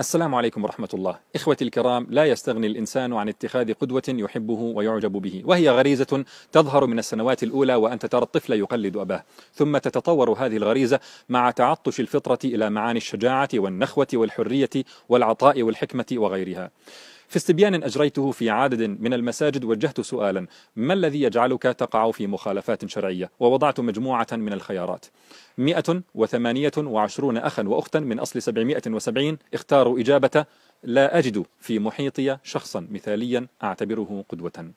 السلام عليكم ورحمة الله إخوتي الكرام لا يستغني الإنسان عن اتخاذ قدوة يحبه ويعجب به وهي غريزة تظهر من السنوات الأولى وأنت ترى الطفل يقلد أباه ثم تتطور هذه الغريزة مع تعطش الفطرة إلى معاني الشجاعة والنخوة والحرية والعطاء والحكمة وغيرها في استبيان أجريته في عدد من المساجد وجهت سؤالا ما الذي يجعلك تقع في مخالفات شرعية ووضعت مجموعة من الخيارات 128 أخا وأختا من أصل 770 اختاروا إجابة لا أجد في محيطي شخصا مثاليا أعتبره قدوة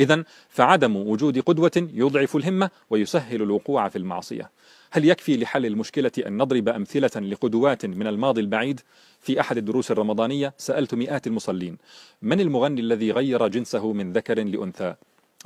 إذا فعدم وجود قدوة يضعف الهمة ويسهل الوقوع في المعصية هل يكفي لحل المشكلة أن نضرب أمثلة لقدوات من الماضي البعيد؟ في أحد الدروس الرمضانية سألت مئات المصلين من المغني الذي غير جنسه من ذكر لأنثى؟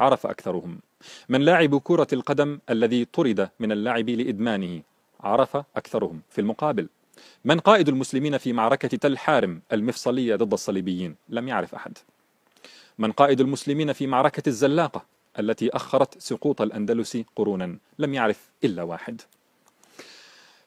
عرف أكثرهم من لاعب كرة القدم الذي طرد من اللعب لإدمانه؟ عرف أكثرهم في المقابل من قائد المسلمين في معركة تل حارم المفصلية ضد الصليبيين؟ لم يعرف أحد من قائد المسلمين في معركة الزلاقة التي أخرت سقوط الأندلس قرونا لم يعرف إلا واحد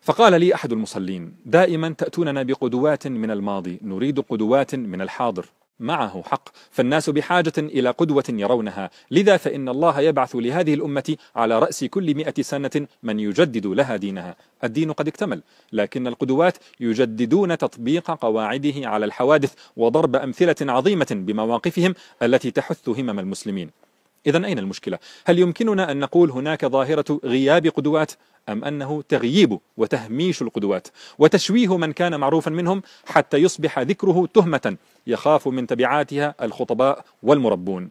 فقال لي أحد المصلين دائما تأتوننا بقدوات من الماضي نريد قدوات من الحاضر معه حق فالناس بحاجة إلى قدوة يرونها لذا فإن الله يبعث لهذه الأمة على رأس كل مئة سنة من يجدد لها دينها الدين قد اكتمل لكن القدوات يجددون تطبيق قواعده على الحوادث وضرب أمثلة عظيمة بمواقفهم التي تحث همم المسلمين إذا أين المشكلة؟ هل يمكننا أن نقول هناك ظاهرة غياب قدوات أم أنه تغييب وتهميش القدوات وتشويه من كان معروفا منهم حتى يصبح ذكره تهمة يخاف من تبعاتها الخطباء والمربون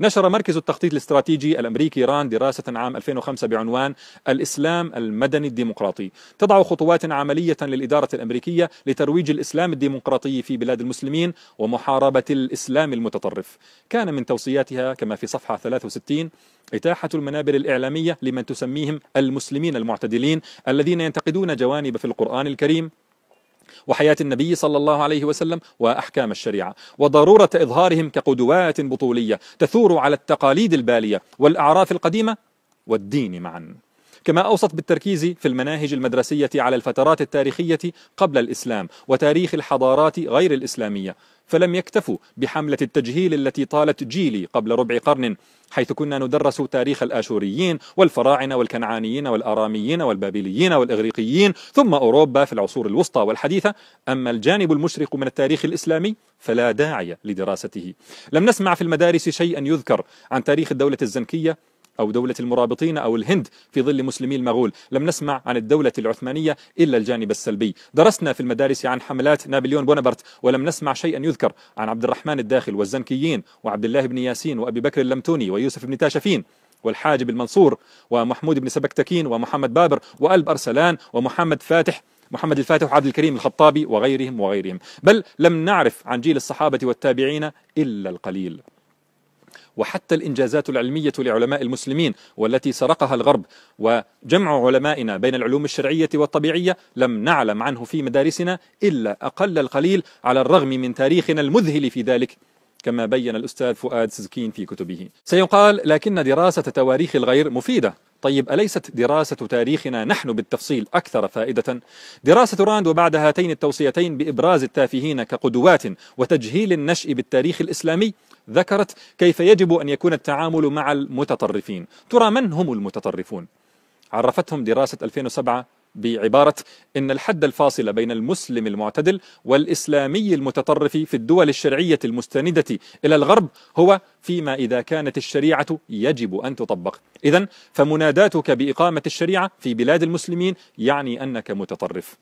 نشر مركز التخطيط الاستراتيجي الامريكي ران دراسه عام 2005 بعنوان الاسلام المدني الديمقراطي، تضع خطوات عمليه للاداره الامريكيه لترويج الاسلام الديمقراطي في بلاد المسلمين ومحاربه الاسلام المتطرف. كان من توصياتها كما في صفحه 63 إتاحة المنابر الإعلامية لمن تسميهم المسلمين المعتدلين الذين ينتقدون جوانب في القرآن الكريم وحياة النبي صلى الله عليه وسلم وأحكام الشريعة وضرورة إظهارهم كقدوات بطولية تثور على التقاليد البالية والأعراف القديمة والدين معا كما أوصت بالتركيز في المناهج المدرسية على الفترات التاريخية قبل الإسلام وتاريخ الحضارات غير الإسلامية فلم يكتفوا بحملة التجهيل التي طالت جيلي قبل ربع قرن حيث كنا ندرس تاريخ الآشوريين والفراعنة والكنعانيين والآراميين والبابليين والإغريقيين ثم أوروبا في العصور الوسطى والحديثة أما الجانب المشرق من التاريخ الإسلامي فلا داعي لدراسته لم نسمع في المدارس شيئا يذكر عن تاريخ الدولة الزنكية أو دولة المرابطين أو الهند في ظل مسلمي المغول لم نسمع عن الدولة العثمانية إلا الجانب السلبي درسنا في المدارس عن حملات نابليون بونابرت ولم نسمع شيئا يذكر عن عبد الرحمن الداخل والزنكيين وعبد الله بن ياسين وأبي بكر اللمتوني ويوسف بن تاشفين والحاجب المنصور ومحمود بن سبكتكين ومحمد بابر وألب أرسلان ومحمد فاتح محمد الفاتح وعبد الكريم الخطابي وغيرهم وغيرهم بل لم نعرف عن جيل الصحابة والتابعين إلا القليل وحتى الإنجازات العلمية لعلماء المسلمين والتي سرقها الغرب وجمع علمائنا بين العلوم الشرعية والطبيعية لم نعلم عنه في مدارسنا إلا أقل القليل على الرغم من تاريخنا المذهل في ذلك كما بين الأستاذ فؤاد سزكين في كتبه سيقال لكن دراسة تواريخ الغير مفيدة طيب أليست دراسة تاريخنا نحن بالتفصيل أكثر فائدة؟ دراسة راند وبعد هاتين التوصيتين بإبراز التافهين كقدوات وتجهيل النشء بالتاريخ الإسلامي ذكرت كيف يجب أن يكون التعامل مع المتطرفين ترى من هم المتطرفون؟ عرفتهم دراسة 2007 بعبارة إن الحد الفاصل بين المسلم المعتدل والإسلامي المتطرف في الدول الشرعية المستندة إلى الغرب هو فيما إذا كانت الشريعة يجب أن تطبق إذا فمناداتك بإقامة الشريعة في بلاد المسلمين يعني أنك متطرف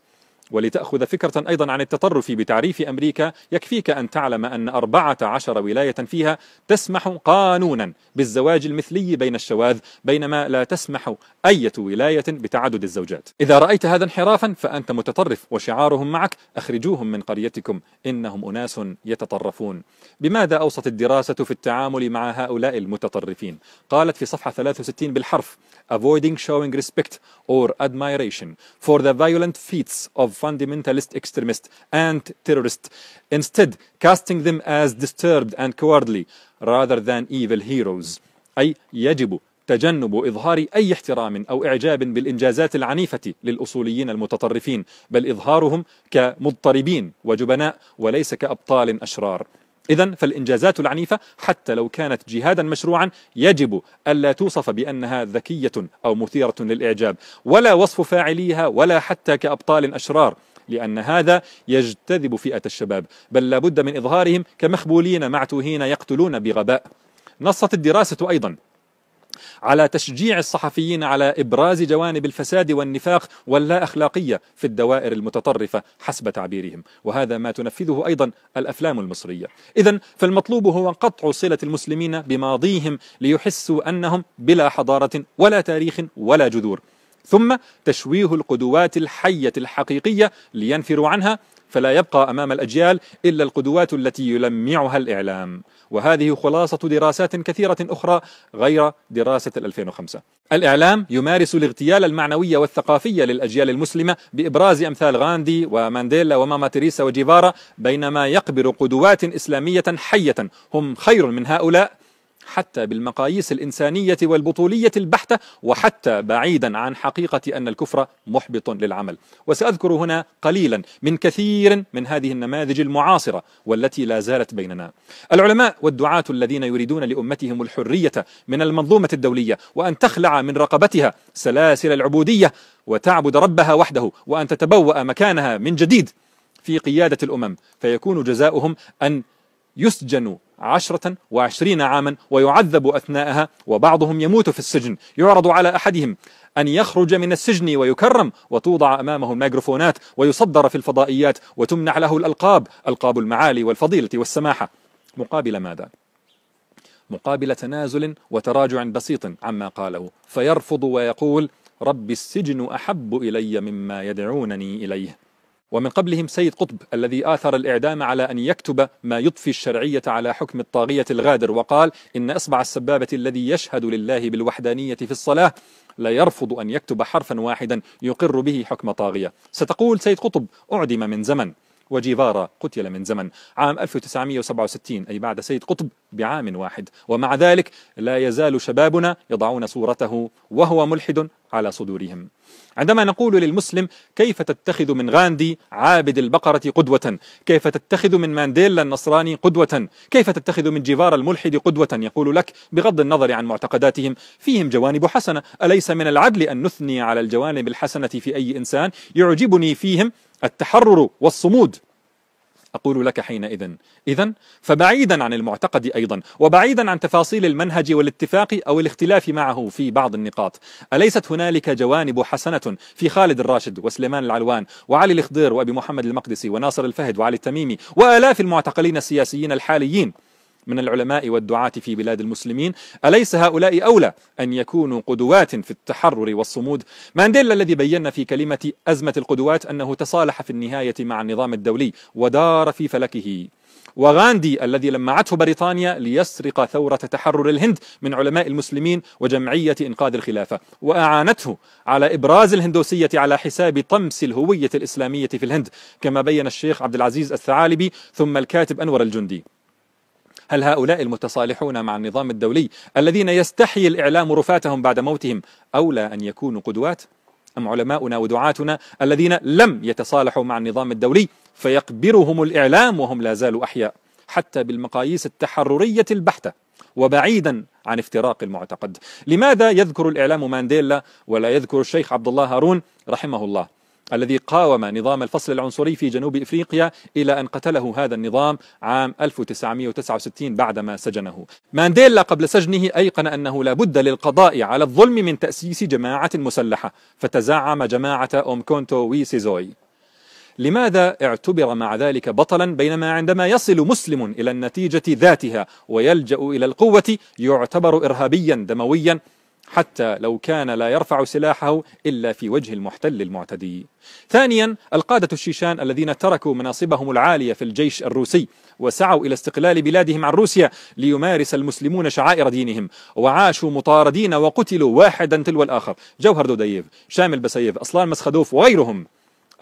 ولتأخذ فكرة أيضا عن التطرف بتعريف أمريكا يكفيك أن تعلم أن 14 ولاية فيها تسمح قانونا بالزواج المثلي بين الشواذ بينما لا تسمح أي ولاية بتعدد الزوجات إذا رأيت هذا انحرافا فأنت متطرف وشعارهم معك أخرجوهم من قريتكم إنهم أناس يتطرفون بماذا أوصت الدراسة في التعامل مع هؤلاء المتطرفين؟ قالت في صفحة 63 بالحرف Avoiding showing respect or admiration for the violent feats of fundamentalist extremists and terrorists, instead casting them as disturbed and cowardly rather than evil heroes. أي يجب تجنب إظهار أي احترام أو إعجاب بالإنجازات العنيفة للأصوليين المتطرفين بل إظهارهم كمضطربين وجبناء وليس كأبطال أشرار إذا فالإنجازات العنيفة حتى لو كانت جهادا مشروعا يجب ألا توصف بأنها ذكية أو مثيرة للإعجاب ولا وصف فاعليها ولا حتى كأبطال أشرار لأن هذا يجتذب فئة الشباب بل لابد من إظهارهم كمخبولين معتوهين يقتلون بغباء نصت الدراسة أيضا على تشجيع الصحفيين على إبراز جوانب الفساد والنفاق واللا أخلاقية في الدوائر المتطرفة حسب تعبيرهم وهذا ما تنفذه أيضا الأفلام المصرية إذا فالمطلوب هو قطع صلة المسلمين بماضيهم ليحسوا أنهم بلا حضارة ولا تاريخ ولا جذور ثم تشويه القدوات الحية الحقيقية لينفروا عنها فلا يبقى أمام الأجيال إلا القدوات التي يلمعها الإعلام وهذه خلاصة دراسات كثيرة أخرى غير دراسة 2005 الإعلام يمارس الاغتيال المعنوي والثقافي للأجيال المسلمة بإبراز أمثال غاندي ومانديلا وماما تريسا وجيفارا بينما يقبر قدوات إسلامية حية هم خير من هؤلاء حتى بالمقاييس الإنسانية والبطولية البحتة وحتى بعيدا عن حقيقة أن الكفر محبط للعمل وسأذكر هنا قليلا من كثير من هذه النماذج المعاصرة والتي لا زالت بيننا العلماء والدعاة الذين يريدون لأمتهم الحرية من المنظومة الدولية وأن تخلع من رقبتها سلاسل العبودية وتعبد ربها وحده وأن تتبوأ مكانها من جديد في قيادة الأمم فيكون جزاؤهم أن يسجن عشرة وعشرين عاما ويعذب أثناءها وبعضهم يموت في السجن يعرض على أحدهم أن يخرج من السجن ويكرم وتوضع أمامه الميكروفونات ويصدر في الفضائيات وتمنع له الألقاب ألقاب المعالي والفضيلة والسماحة مقابل ماذا؟ مقابل تنازل وتراجع بسيط عما قاله فيرفض ويقول رب السجن أحب إلي مما يدعونني إليه ومن قبلهم سيد قطب الذي آثر الإعدام على أن يكتب ما يضفي الشرعية على حكم الطاغية الغادر وقال إن إصبع السبابة الذي يشهد لله بالوحدانية في الصلاة لا يرفض أن يكتب حرفا واحدا يقر به حكم طاغية ستقول سيد قطب أعدم من زمن وجيفارا قتل من زمن عام 1967 أي بعد سيد قطب بعام واحد ومع ذلك لا يزال شبابنا يضعون صورته وهو ملحد على صدورهم عندما نقول للمسلم كيف تتخذ من غاندي عابد البقرة قدوة كيف تتخذ من مانديلا النصراني قدوة كيف تتخذ من جيفارا الملحد قدوة يقول لك بغض النظر عن معتقداتهم فيهم جوانب حسنة أليس من العدل أن نثني على الجوانب الحسنة في أي إنسان يعجبني فيهم التحرر والصمود أقول لك حينئذ إذا فبعيدا عن المعتقد أيضا وبعيدا عن تفاصيل المنهج والاتفاق أو الاختلاف معه في بعض النقاط أليست هنالك جوانب حسنة في خالد الراشد وسليمان العلوان وعلي الخضير وأبي محمد المقدسي وناصر الفهد وعلي التميمي وآلاف المعتقلين السياسيين الحاليين من العلماء والدعاة في بلاد المسلمين أليس هؤلاء أولى أن يكونوا قدوات في التحرر والصمود مانديلا الذي بينا في كلمة أزمة القدوات أنه تصالح في النهاية مع النظام الدولي ودار في فلكه وغاندي الذي لمعته بريطانيا ليسرق ثورة تحرر الهند من علماء المسلمين وجمعية إنقاذ الخلافة وأعانته على إبراز الهندوسية على حساب طمس الهوية الإسلامية في الهند كما بين الشيخ عبد العزيز الثعالبي ثم الكاتب أنور الجندي هل هؤلاء المتصالحون مع النظام الدولي الذين يستحي الإعلام رفاتهم بعد موتهم أولى أن يكونوا قدوات؟ أم علماؤنا ودعاتنا الذين لم يتصالحوا مع النظام الدولي فيقبرهم الإعلام وهم لا زالوا أحياء حتى بالمقاييس التحررية البحتة وبعيدا عن افتراق المعتقد لماذا يذكر الإعلام مانديلا ولا يذكر الشيخ عبد الله هارون رحمه الله الذي قاوم نظام الفصل العنصري في جنوب افريقيا الى ان قتله هذا النظام عام 1969 بعدما سجنه. مانديلا قبل سجنه ايقن انه لا بد للقضاء على الظلم من تاسيس جماعه مسلحه، فتزعم جماعه اومكونتو ويسيزوي. لماذا اعتبر مع ذلك بطلا بينما عندما يصل مسلم الى النتيجه ذاتها ويلجا الى القوه يعتبر ارهابيا دمويا حتى لو كان لا يرفع سلاحه إلا في وجه المحتل المعتدي ثانيا القادة الشيشان الذين تركوا مناصبهم العالية في الجيش الروسي وسعوا إلى استقلال بلادهم عن روسيا ليمارس المسلمون شعائر دينهم وعاشوا مطاردين وقتلوا واحدا تلو الآخر جوهر دوديف شامل بسيف أصلان مسخدوف وغيرهم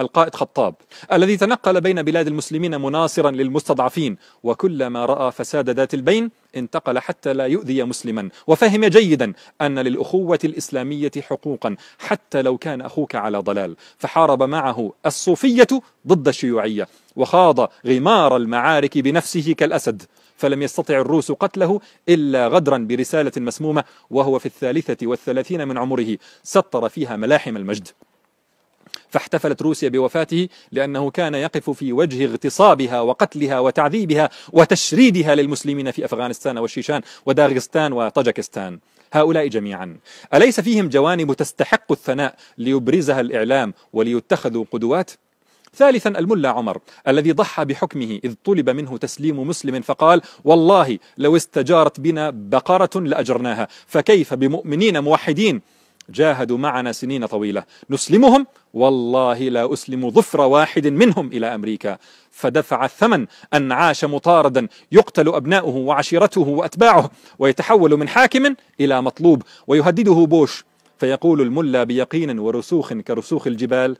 القائد خطاب الذي تنقل بين بلاد المسلمين مناصرا للمستضعفين وكلما رأى فساد ذات البين انتقل حتى لا يؤذي مسلما وفهم جيدا أن للأخوة الإسلامية حقوقا حتى لو كان أخوك على ضلال فحارب معه الصوفية ضد الشيوعية وخاض غمار المعارك بنفسه كالأسد فلم يستطع الروس قتله إلا غدرا برسالة مسمومة وهو في الثالثة والثلاثين من عمره سطر فيها ملاحم المجد فاحتفلت روسيا بوفاته لأنه كان يقف في وجه اغتصابها وقتلها وتعذيبها وتشريدها للمسلمين في أفغانستان والشيشان وداغستان وطاجكستان هؤلاء جميعا أليس فيهم جوانب تستحق الثناء ليبرزها الإعلام وليتخذوا قدوات؟ ثالثا الملا عمر الذي ضحى بحكمه إذ طلب منه تسليم مسلم فقال والله لو استجارت بنا بقرة لأجرناها فكيف بمؤمنين موحدين جاهدوا معنا سنين طويلة نسلمهم والله لا أسلم ظفر واحد منهم إلى أمريكا فدفع الثمن أن عاش مطاردا يقتل أبناؤه وعشيرته وأتباعه ويتحول من حاكم إلى مطلوب ويهدده بوش فيقول الملا بيقين ورسوخ كرسوخ الجبال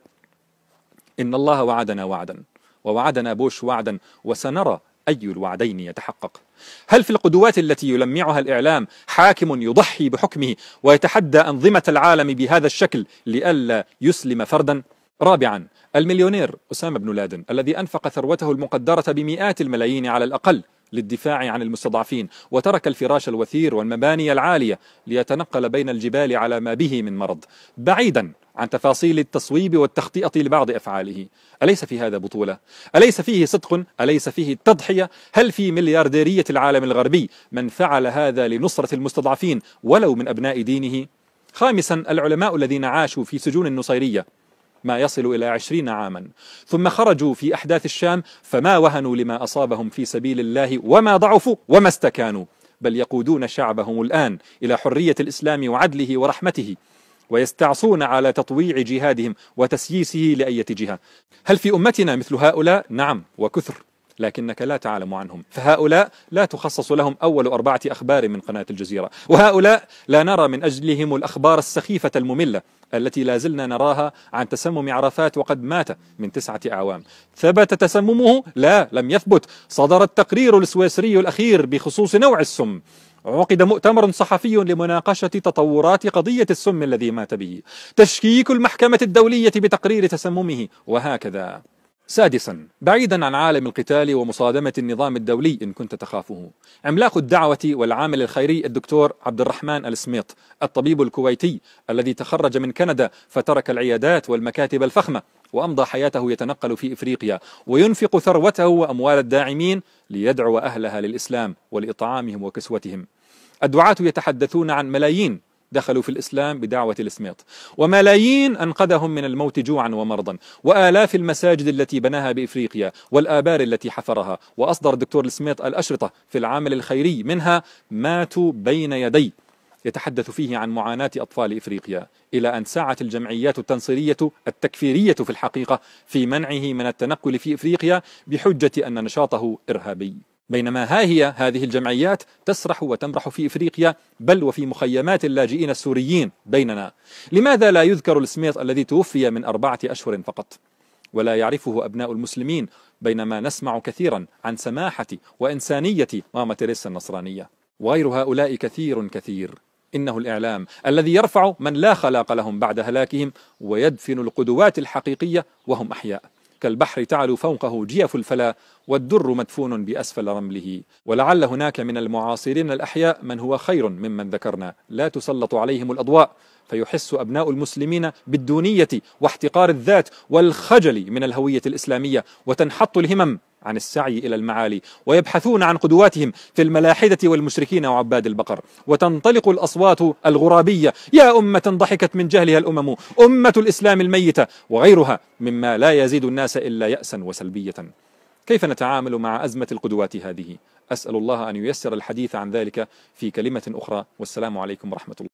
إن الله وعدنا وعدا ووعدنا بوش وعدا وسنرى أي الوعدين يتحقق؟ هل في القدوات التي يلمعها الإعلام حاكم يضحي بحكمه ويتحدى أنظمة العالم بهذا الشكل لئلا يسلم فردا؟ رابعا المليونير أسامة بن لادن الذي أنفق ثروته المقدرة بمئات الملايين على الأقل للدفاع عن المستضعفين وترك الفراش الوثير والمباني العالية ليتنقل بين الجبال على ما به من مرض بعيدا عن تفاصيل التصويب والتخطئة لبعض أفعاله أليس في هذا بطولة؟ أليس فيه صدق؟ أليس فيه تضحية؟ هل في مليارديرية العالم الغربي من فعل هذا لنصرة المستضعفين ولو من أبناء دينه؟ خامسا العلماء الذين عاشوا في سجون النصيرية ما يصل إلى عشرين عاما ثم خرجوا في أحداث الشام فما وهنوا لما أصابهم في سبيل الله وما ضعفوا وما استكانوا بل يقودون شعبهم الآن إلى حرية الإسلام وعدله ورحمته ويستعصون على تطويع جهادهم وتسييسه لأية جهة هل في أمتنا مثل هؤلاء؟ نعم وكثر لكنك لا تعلم عنهم فهؤلاء لا تخصص لهم أول أربعة أخبار من قناة الجزيرة وهؤلاء لا نرى من أجلهم الأخبار السخيفة المملة التي لا زلنا نراها عن تسمم عرفات وقد مات من تسعة أعوام ثبت تسممه؟ لا لم يثبت صدر التقرير السويسري الأخير بخصوص نوع السم عقد مؤتمر صحفي لمناقشة تطورات قضية السم الذي مات به تشكيك المحكمة الدولية بتقرير تسممه وهكذا سادسا بعيدا عن عالم القتال ومصادمة النظام الدولي إن كنت تخافه عملاق الدعوة والعامل الخيري الدكتور عبد الرحمن السميط الطبيب الكويتي الذي تخرج من كندا فترك العيادات والمكاتب الفخمة وأمضى حياته يتنقل في إفريقيا وينفق ثروته وأموال الداعمين ليدعو أهلها للإسلام ولإطعامهم وكسوتهم الدعاة يتحدثون عن ملايين دخلوا في الإسلام بدعوة الإسماط وملايين أنقذهم من الموت جوعا ومرضا وآلاف المساجد التي بناها بإفريقيا والآبار التي حفرها وأصدر الدكتور الإسماط الأشرطة في العمل الخيري منها ماتوا بين يدي يتحدث فيه عن معاناة أطفال إفريقيا إلى أن سعت الجمعيات التنصيرية التكفيرية في الحقيقة في منعه من التنقل في إفريقيا بحجة أن نشاطه إرهابي بينما ها هي هذه الجمعيات تسرح وتمرح في افريقيا بل وفي مخيمات اللاجئين السوريين بيننا. لماذا لا يذكر السميط الذي توفي من اربعه اشهر فقط؟ ولا يعرفه ابناء المسلمين بينما نسمع كثيرا عن سماحه وانسانيه ماما تريسا النصرانيه. وغير هؤلاء كثير كثير. انه الاعلام الذي يرفع من لا خلاق لهم بعد هلاكهم ويدفن القدوات الحقيقيه وهم احياء. كالبحر تعلو فوقه جيف الفلا والدر مدفون بأسفل رمله ولعل هناك من المعاصرين الأحياء من هو خير ممن ذكرنا لا تسلط عليهم الأضواء فيحس أبناء المسلمين بالدونية واحتقار الذات والخجل من الهوية الإسلامية وتنحط الهمم عن السعي إلى المعالي ويبحثون عن قدواتهم في الملاحدة والمشركين وعباد البقر وتنطلق الأصوات الغرابية يا أمة ضحكت من جهلها الأمم أمة الإسلام الميتة وغيرها مما لا يزيد الناس إلا يأسا وسلبية كيف نتعامل مع أزمة القدوات هذه؟ أسأل الله أن ييسر الحديث عن ذلك في كلمة أخرى والسلام عليكم ورحمة الله